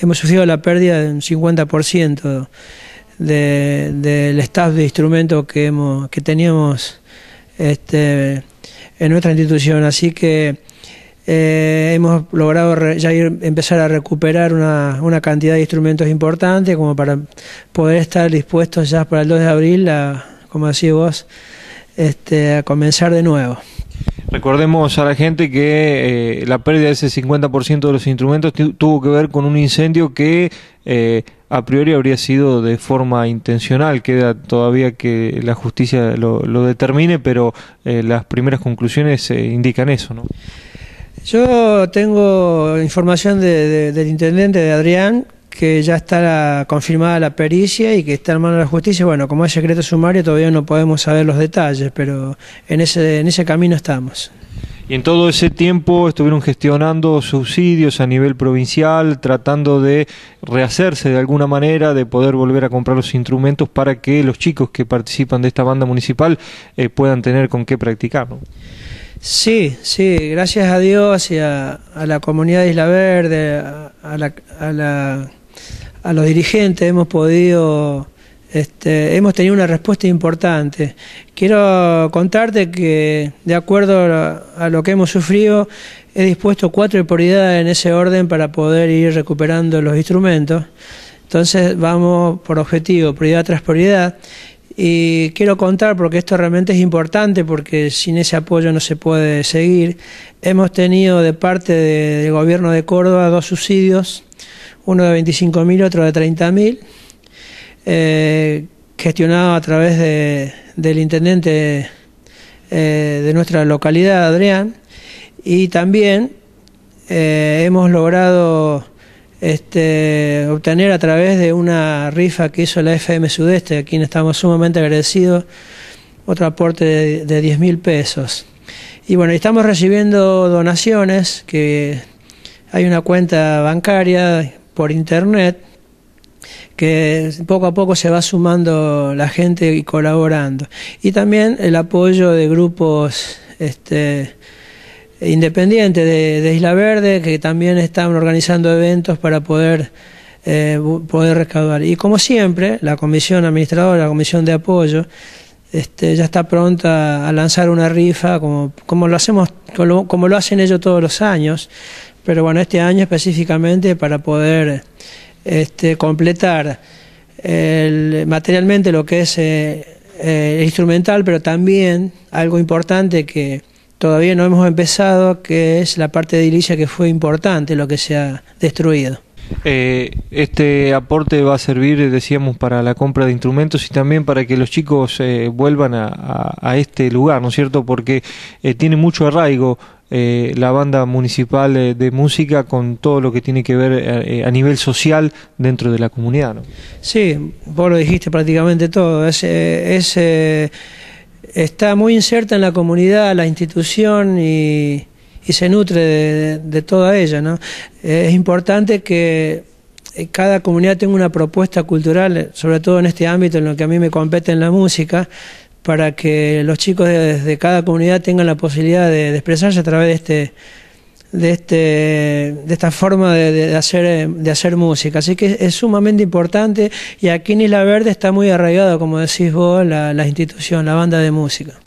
hemos sufrido la pérdida de un 50% del de, del staff de instrumentos que, que teníamos este, en nuestra institución. Así que eh, hemos logrado ya empezar a recuperar una, cantidad de instrumentos importantes como para poder estar dispuestos ya para el 2 de abril, como decís vos, este, a comenzar de nuevo. Recordemos a la gente que eh, la pérdida de ese 50% de los instrumentos tuvo que ver con un incendio que eh, a priori habría sido de forma intencional. Queda todavía que la justicia lo, determine, pero eh, las primeras conclusiones indican eso, ¿no? Yo tengo información del intendente de Adrián que ya está confirmada la pericia y que está en manos de la justicia. Bueno, como es secreto sumario todavía no podemos saber los detalles, pero en ese, en ese camino estamos. Y en todo ese tiempo estuvieron gestionando subsidios a nivel provincial, tratando de rehacerse de alguna manera, de poder volver a comprar los instrumentos para que los chicos que participan de esta banda municipal eh, puedan tener con qué practicar. Sí, sí, gracias a Dios y a, la comunidad de Isla Verde, a la a los dirigentes, hemos podido, este, hemos tenido una respuesta importante. Quiero contarte que, de acuerdo a lo que hemos sufrido, he dispuesto cuatro prioridades en ese orden para poder ir recuperando los instrumentos. Entonces vamos por objetivo, prioridad tras prioridad. Y quiero contar, porque esto realmente es importante, porque sin ese apoyo no se puede seguir, hemos tenido de parte del gobierno de Córdoba dos subsidios uno de 25.000, otro de 30.000, eh, gestionado a través de, del intendente eh, de nuestra localidad, Adrián, y también eh, hemos logrado este, obtener a través de una rifa que hizo la FM Sudeste, a quien estamos sumamente agradecidos, otro aporte de, 10.000 pesos. Y bueno, estamos recibiendo donaciones, que hay una cuenta bancaria por internet, que poco a poco se va sumando la gente y colaborando. Y también el apoyo de grupos este, independientes de, Isla Verde, que también están organizando eventos para poder, eh, poder recaudar. Y como siempre, la comisión administradora, la comisión de apoyo, este, ya está pronta a lanzar una rifa, como, como lo hacemos, como lo hacen ellos todos los años. Pero bueno, este año específicamente para poder este, completar materialmente lo que es eh, eh, el instrumental, pero también algo importante que todavía no hemos empezado, que es la parte de edilicia que fue importante, lo que se ha destruido. Eh, este aporte va a servir, decíamos, para la compra de instrumentos y también para que los chicos vuelvan a, este lugar, ¿no es cierto? Porque tiene mucho arraigo eh, la banda municipal eh, de música con todo lo que tiene que ver eh, a nivel social dentro de la comunidad. Sí, vos lo dijiste prácticamente todo. está muy inserta en la comunidad, la institución y, se nutre de, toda ella. Es importante que cada comunidad tenga una propuesta cultural, sobre todo en este ámbito en lo que a mí me compete en la música, para que los chicos de, cada comunidad tengan la posibilidad de, expresarse a través de este de este de esta forma eh, de, hacer música así que es, sumamente importante y aquí en Isla Verde está muy arraigada, como decís vos la institución la banda de música